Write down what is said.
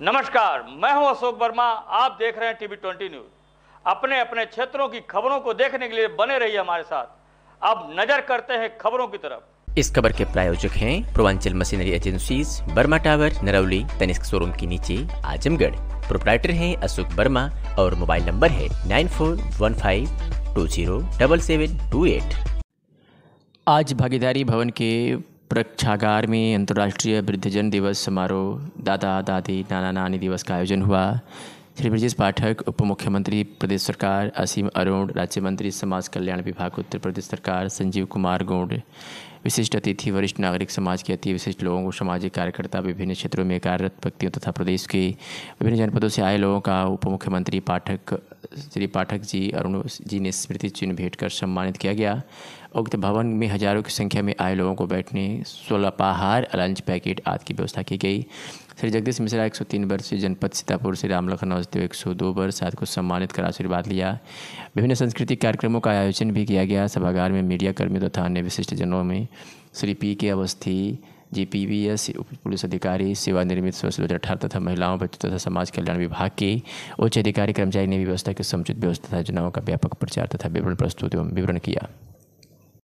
नमस्कार मैं हूं अशोक वर्मा आप देख रहे हैं टीवी ट्वेंटी न्यूज अपने अपने क्षेत्रों की खबरों को देखने के लिए बने रहिए हमारे साथ अब नजर करते हैं खबरों की तरफ इस खबर के प्रायोजक हैं Purvanchal machinery agency Barma tower Narauli Tanishq showroom के नीचे आजमगढ़ प्रोपराइटर हैं अशोक वर्मा और मोबाइल नंबर है nine four one five two zero double seven two eight आज भागीदारी भवन के रक्षागार में अंतर्राष्ट्रीय वृद्धजन दिवस समारोह दादा दादी नाना नानी दिवस का आयोजन हुआ श्री ब्रजेश पाठक उप मुख्यमंत्री प्रदेश सरकार असीम अरुण राज्य मंत्री समाज कल्याण विभाग उत्तर प्रदेश सरकार संजीव कुमार गोंड विशिष्ट अतिथि वरिष्ठ नागरिक समाज के अति विशिष्ट लोगों को सामाजिक कार्यकर्ता विभिन्न क्षेत्रों में कार्यरत व्यक्तियों तथा प्रदेश के विभिन्न जनपदों से आए लोगों का उप मुख्यमंत्री पाठक श्री पाठक जी अरुण जी ने स्मृति चिन्ह भेंट कर सम्मानित किया गया उक्त भवन में हजारों की संख्या में आए लोगों को बैठने सोलपाहार लंच पैकेट आदि की व्यवस्था की गई श्री जगदीश मिश्रा 103 वर्ष जनपद सीतापुर से राम लखन औसदेव एक सौ दो वर्ष आदि को सम्मानित कर आशीर्वाद लिया विभिन्न सांस्कृतिक कार्यक्रमों का आयोजन भी किया गया सभागार में मीडियाकर्मियों तथा अन्य विशिष्ट जनों में श्री पी के अवस्थी जीपीवीएस पुलिस अधिकारी सेवानिर्मित वर्ष दो तथा महिलाओं बच्चों तथा समाज कल्याण विभाग के उच्च अधिकारी कर्मचारी ने व्यवस्था के समुचित व्यवस्था योजनाओं का व्यापक प्रचार तथा विवरण प्रस्तुत एवं विवरण किया